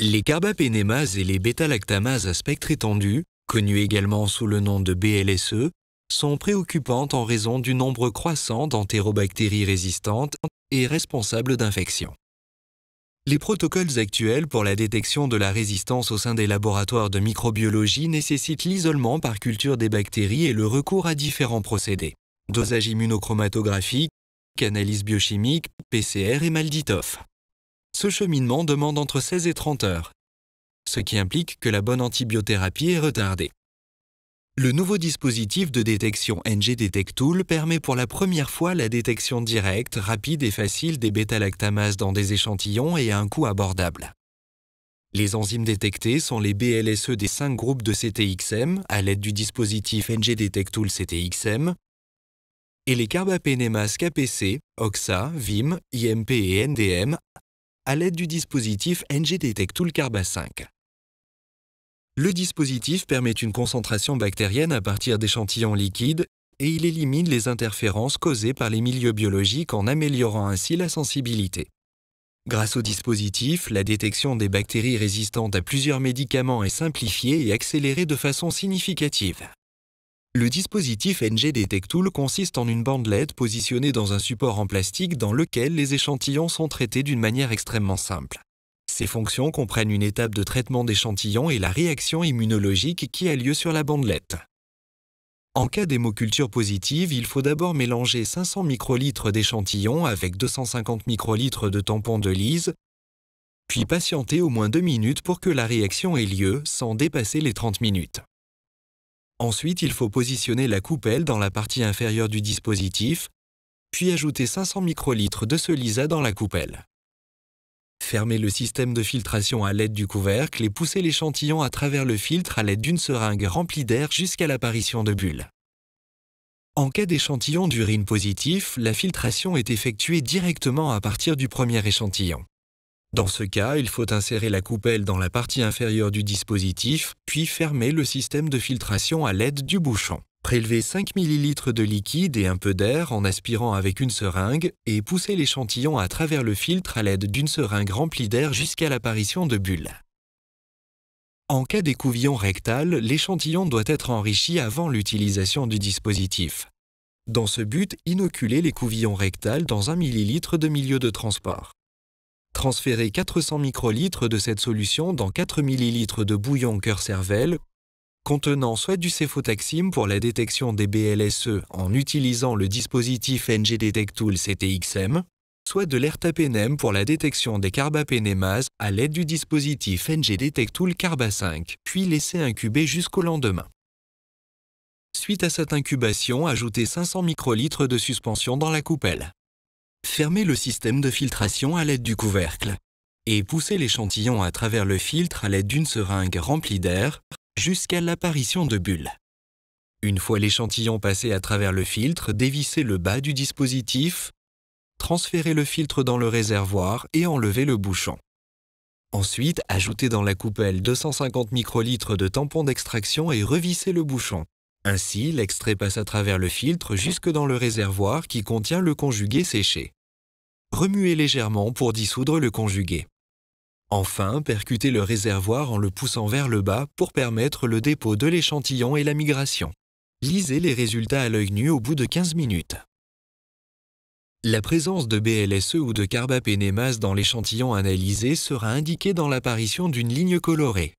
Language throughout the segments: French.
Les carbapénémases et les bêta-lactamases à spectre étendu, connus également sous le nom de BLSE, sont préoccupantes en raison du nombre croissant d'entérobactéries résistantes et responsables d'infections. Les protocoles actuels pour la détection de la résistance au sein des laboratoires de microbiologie nécessitent l'isolement par culture des bactéries et le recours à différents procédés. Dosage immunochromatographique, analyse biochimique, PCR et maldi-tof ce cheminement demande entre 16 et 30 heures, ce qui implique que la bonne antibiothérapie est retardée. Le nouveau dispositif de détection NG Detect permet pour la première fois la détection directe, rapide et facile des bêta-lactamases dans des échantillons et à un coût abordable. Les enzymes détectées sont les BLSE des 5 groupes de CTXM à l'aide du dispositif NG Detect CTXM et les carbapénémases KPC, OXA, VIM, IMP et NDM à l'aide du dispositif NG Detect Carba 5. Le dispositif permet une concentration bactérienne à partir d'échantillons liquides et il élimine les interférences causées par les milieux biologiques en améliorant ainsi la sensibilité. Grâce au dispositif, la détection des bactéries résistantes à plusieurs médicaments est simplifiée et accélérée de façon significative. Le dispositif NG detectool consiste en une bandelette positionnée dans un support en plastique dans lequel les échantillons sont traités d'une manière extrêmement simple. Ces fonctions comprennent une étape de traitement d'échantillons et la réaction immunologique qui a lieu sur la bandelette. En cas d'hémoculture positive, il faut d'abord mélanger 500 microlitres d'échantillons avec 250 microlitres de tampons de lise, puis patienter au moins 2 minutes pour que la réaction ait lieu sans dépasser les 30 minutes. Ensuite, il faut positionner la coupelle dans la partie inférieure du dispositif, puis ajouter 500 microlitres de ce dans la coupelle. Fermez le système de filtration à l'aide du couvercle et poussez l'échantillon à travers le filtre à l'aide d'une seringue remplie d'air jusqu'à l'apparition de bulles. En cas d'échantillon d'urine positif, la filtration est effectuée directement à partir du premier échantillon. Dans ce cas, il faut insérer la coupelle dans la partie inférieure du dispositif, puis fermer le système de filtration à l'aide du bouchon. Prélevez 5 ml de liquide et un peu d'air en aspirant avec une seringue et poussez l'échantillon à travers le filtre à l'aide d'une seringue remplie d'air jusqu'à l'apparition de bulles. En cas d'écouvillon rectal, l'échantillon doit être enrichi avant l'utilisation du dispositif. Dans ce but, inoculez l'écouvillon rectal dans 1 ml de milieu de transport. Transférez 400 microlitres de cette solution dans 4 ml de bouillon cœur-cervelle contenant soit du céphotaxime pour la détection des BLSE en utilisant le dispositif NG Detect CTXM, soit de l'ertapenem pour la détection des carbapénémases à l'aide du dispositif NG Detect Carba 5, puis laissez incuber jusqu'au lendemain. Suite à cette incubation, ajoutez 500 microlitres de suspension dans la coupelle fermez le système de filtration à l'aide du couvercle et poussez l'échantillon à travers le filtre à l'aide d'une seringue remplie d'air jusqu'à l'apparition de bulles. Une fois l'échantillon passé à travers le filtre, dévissez le bas du dispositif, transférez le filtre dans le réservoir et enlevez le bouchon. Ensuite, ajoutez dans la coupelle 250 microlitres de tampon d'extraction et revissez le bouchon. Ainsi, l'extrait passe à travers le filtre jusque dans le réservoir qui contient le conjugué séché. Remuez légèrement pour dissoudre le conjugué. Enfin, percutez le réservoir en le poussant vers le bas pour permettre le dépôt de l'échantillon et la migration. Lisez les résultats à l'œil nu au bout de 15 minutes. La présence de BLSE ou de carbapénémase dans l'échantillon analysé sera indiquée dans l'apparition d'une ligne colorée.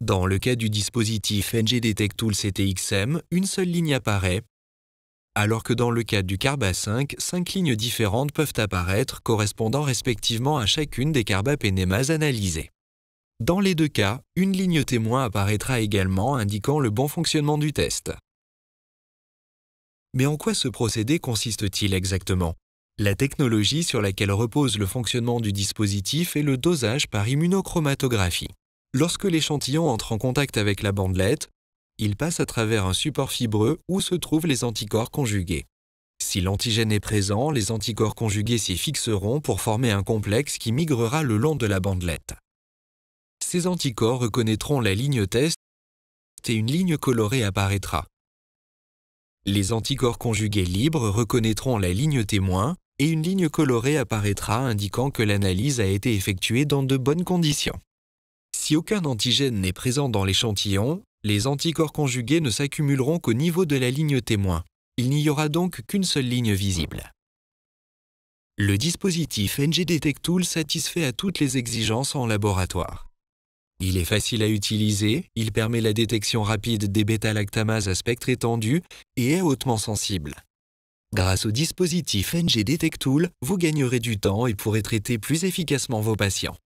Dans le cas du dispositif Detect Tool CTXM, une seule ligne apparaît, alors que dans le cas du Carba 5, cinq lignes différentes peuvent apparaître correspondant respectivement à chacune des carbapénémases analysées. Dans les deux cas, une ligne témoin apparaîtra également indiquant le bon fonctionnement du test. Mais en quoi ce procédé consiste-t-il exactement La technologie sur laquelle repose le fonctionnement du dispositif est le dosage par immunochromatographie. Lorsque l'échantillon entre en contact avec la bandelette, il passe à travers un support fibreux où se trouvent les anticorps conjugués. Si l'antigène est présent, les anticorps conjugués s'y fixeront pour former un complexe qui migrera le long de la bandelette. Ces anticorps reconnaîtront la ligne test et une ligne colorée apparaîtra. Les anticorps conjugués libres reconnaîtront la ligne témoin et une ligne colorée apparaîtra indiquant que l'analyse a été effectuée dans de bonnes conditions. Si aucun antigène n'est présent dans l'échantillon, les anticorps conjugués ne s'accumuleront qu'au niveau de la ligne témoin. Il n'y aura donc qu'une seule ligne visible. Le dispositif NG Detect e Tool satisfait à toutes les exigences en laboratoire. Il est facile à utiliser, il permet la détection rapide des bêta-lactamases à spectre étendu et est hautement sensible. Grâce au dispositif NG Detect e Tool, vous gagnerez du temps et pourrez traiter plus efficacement vos patients.